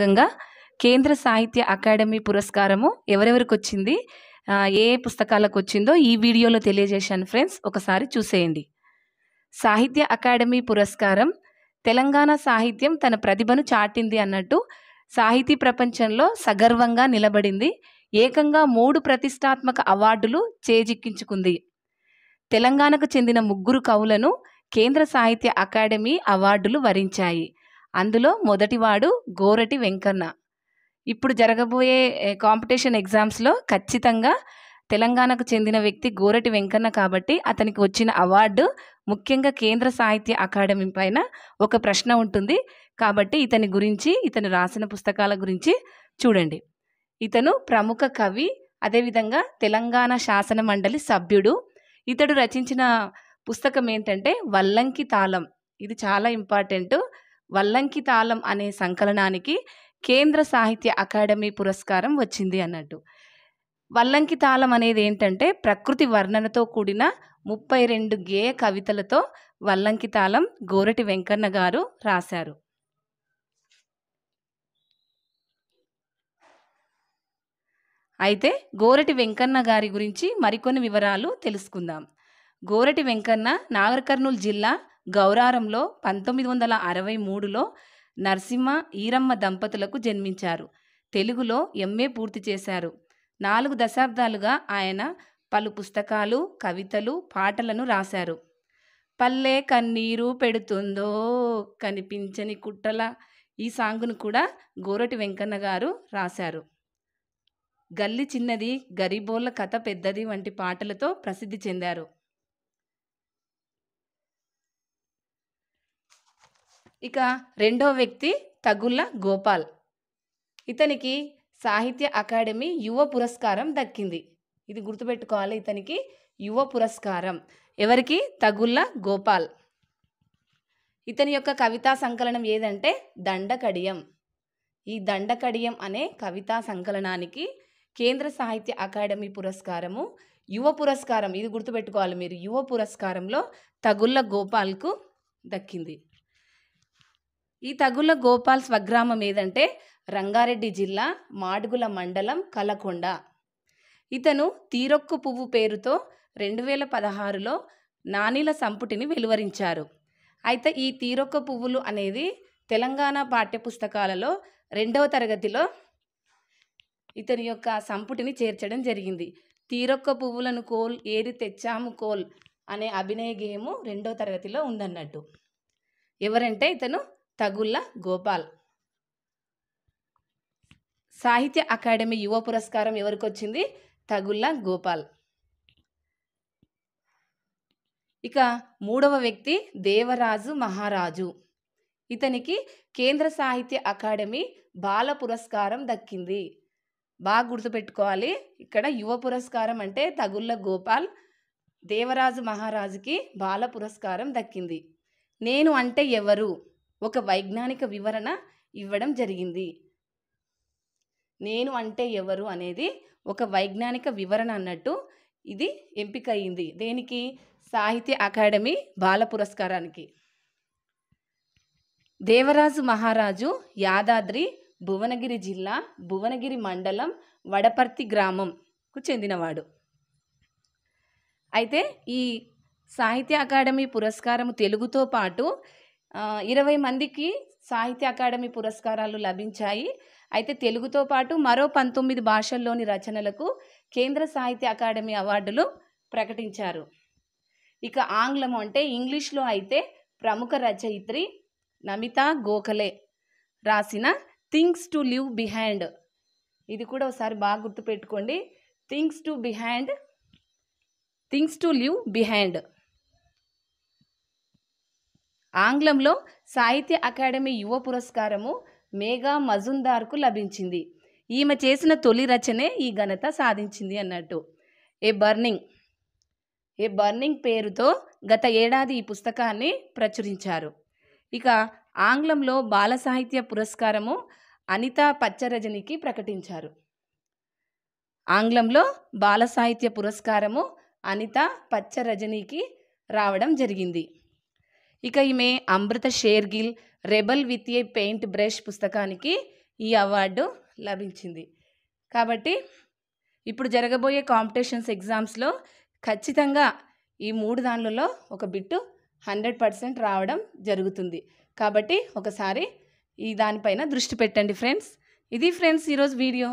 భాగంగా కేంద్ర సాహిత్య అకాడమీ పురస్కారము ఎవరెవరికి వచ్చింది ఏ పుస్తకాలకు వచ్చిందో ఈ వీడియోలో తెలియజేశాను ఫ్రెండ్స్ ఒకసారి చూసేయండి సాహిత్య అకాడమీ పురస్కారం తెలంగాణ సాహిత్యం తన ప్రతిభను చాటింది అన్నట్టు సాహితీ ప్రపంచంలో సగర్వంగా నిలబడింది ఏకంగా మూడు ప్రతిష్టాత్మక అవార్డులు చేజిక్కించుకుంది తెలంగాణకు చెందిన ముగ్గురు కవులను కేంద్ర సాహిత్య అకాడమీ అవార్డులు వరించాయి అందులో మొదటివాడు గోరటి వెంకన్న ఇప్పుడు జరగబోయే కాంపిటీషన్ ఎగ్జామ్స్లో ఖచ్చితంగా తెలంగాణకు చెందిన వ్యక్తి గోరటి వెంకన్న కాబట్టి అతనికి వచ్చిన అవార్డు ముఖ్యంగా కేంద్ర సాహిత్య అకాడమీ పైన ఒక ప్రశ్న ఉంటుంది కాబట్టి ఇతని గురించి ఇతను రాసిన పుస్తకాల గురించి చూడండి ఇతను ప్రముఖ కవి అదేవిధంగా తెలంగాణ శాసన మండలి సభ్యుడు ఇతడు రచించిన పుస్తకం ఏంటంటే వల్లంకి తాళం ఇది చాలా ఇంపార్టెంట్ వల్లంకి తాళం అనే సంకలనానికి కేంద్ర సాహిత్య అకాడమీ పురస్కారం వచ్చింది అన్నట్టు వల్లంకి తాళం అనేది ఏంటంటే ప్రకృతి వర్ణనతో కూడిన ముప్పై రెండు గేయ కవితలతో వల్లంకి తాళం గోరటి వెంకన్న గారు రాశారు అయితే గోరటి వెంకన్న గారి గురించి మరికొన్ని వివరాలు తెలుసుకుందాం గోరటి వెంకన్న నాగర్కర్నూలు జిల్లా గౌరారంలో పంతొమ్మిది వందల అరవై మూడులో నరసింహ ఈరమ్మ దంపతులకు జన్మించారు తెలుగులో ఎంఏ పూర్తి చేశారు నాలుగు దశాబ్దాలుగా ఆయన పలు పుస్తకాలు కవితలు పాటలను రాశారు పల్లె కన్నీరు పెడుతుందో కనిపించని కుట్టల ఈ సాంగును కూడా గోరటి వెంకన్న గారు రాశారు గల్లి చిన్నది గరీబోళ్ళ కథ పెద్దది వంటి పాటలతో ప్రసిద్ధి చెందారు ఇక రెండో వ్యక్తి తగుళ్ళ గోపాల్ ఇతనికి సాహిత్య అకాడమీ యువ పురస్కారం దక్కింది ఇది గుర్తుపెట్టుకోవాలి ఇతనికి యువ పురస్కారం ఎవరికి తగుళ్ళ గోపాల్ ఇతని యొక్క కవితా సంకలనం ఏదంటే దండకడియం ఈ దండకడియం అనే కవితా సంకలనానికి కేంద్ర సాహిత్య అకాడమీ పురస్కారము యువ పురస్కారం ఇది గుర్తుపెట్టుకోవాలి మీరు యువ పురస్కారంలో తగుళ్ళ గోపాల్కు దక్కింది ఈ తగుల గోపాల్ స్వగ్రామం ఏదంటే రంగారెడ్డి జిల్లా మాడుగుల మండలం కలకొండ ఇతను తీరొక్కు పువ్వు పేరుతో రెండు వేల పదహారులో నానిల సంపుటిని వెలువరించారు అయితే ఈ తీరొక్క పువ్వులు అనేది తెలంగాణ పాఠ్యపుస్తకాలలో రెండవ తరగతిలో ఇతని యొక్క సంపుటిని చేర్చడం జరిగింది తీరొక్క పువ్వులను కోల్ ఏరి తెచ్చాము కోల్ అనే అభినయ గేము రెండో తరగతిలో ఉందన్నట్టు ఎవరంటే ఇతను తగుళ్ళ గోపాల్ సాహిత్య అకాడమీ యువ పురస్కారం ఎవరికి వచ్చింది తగుళ్ళ గోపాల్ ఇక మూడవ వ్యక్తి దేవరాజు మహారాజు ఇతనికి కేంద్ర సాహిత్య అకాడమీ బాల పురస్కారం దక్కింది బాగా గుర్తుపెట్టుకోవాలి ఇక్కడ యువ పురస్కారం అంటే తగుళ్ళ గోపాల్ దేవరాజు మహారాజుకి బాల పురస్కారం దక్కింది నేను అంటే ఎవరు ఒక వైజ్ఞానిక వివరణ ఇవ్వడం జరిగింది నేను అంటే ఎవరు అనేది ఒక వైజ్ఞానిక వివరణ అన్నట్టు ఇది ఎంపిక అయింది దేనికి సాహిత్య అకాడమీ బాల పురస్కారానికి దేవరాజు మహారాజు యాదాద్రి భువనగిరి జిల్లా భువనగిరి మండలం వడపర్తి గ్రామంకు చెందినవాడు అయితే ఈ సాహిత్య అకాడమీ పురస్కారం తెలుగుతో పాటు ఇరవై మందికి సాహిత్య అకాడమీ పురస్కారాలు లభించాయి అయితే తెలుగుతో పాటు మరో పంతొమ్మిది భాషల్లోని రచనలకు కేంద్ర సాహిత్య అకాడమీ అవార్డులు ప్రకటించారు ఇక ఆంగ్లము అంటే ఇంగ్లీష్లో అయితే ప్రముఖ రచయిత్రి నమితా గోఖలే రాసిన థింగ్స్ టు లివ్ బిహైండ్ ఇది కూడా ఒకసారి బాగా గుర్తుపెట్టుకోండి things to behind things to leave behind ఆంగ్లంలో సాహిత్య అకాడమీ యువ పురస్కారము మేఘా మజుందార్కు లభించింది ఈమె చేసిన తొలి రచనే ఈ ఘనత సాధించింది అన్నట్టు ఏ బర్నింగ్ ఏ బర్నింగ్ పేరుతో గత ఏడాది ఈ పుస్తకాన్ని ప్రచురించారు ఇక ఆంగ్లంలో బాల సాహిత్య పురస్కారము అనిత పచ్చరజనికి ప్రకటించారు ఆంగ్లంలో బాల సాహిత్య పురస్కారము అనిత పచ్చరజనికి రావడం జరిగింది ఇక ఈమె Amrita Shergil rebel with a paint brush పుస్తకానికి ఈ అవార్డు లభించింది కాబట్టి ఇప్పుడు జరగబోయే కాంపిటీషన్స్ ఎగ్జామ్స్లో ఖచ్చితంగా ఈ మూడు దానిలలో ఒక బిట్టు హండ్రెడ్ పర్సెంట్ రావడం జరుగుతుంది కాబట్టి ఒకసారి ఈ దానిపైన దృష్టి పెట్టండి ఫ్రెండ్స్ ఇది ఫ్రెండ్స్ ఈరోజు వీడియో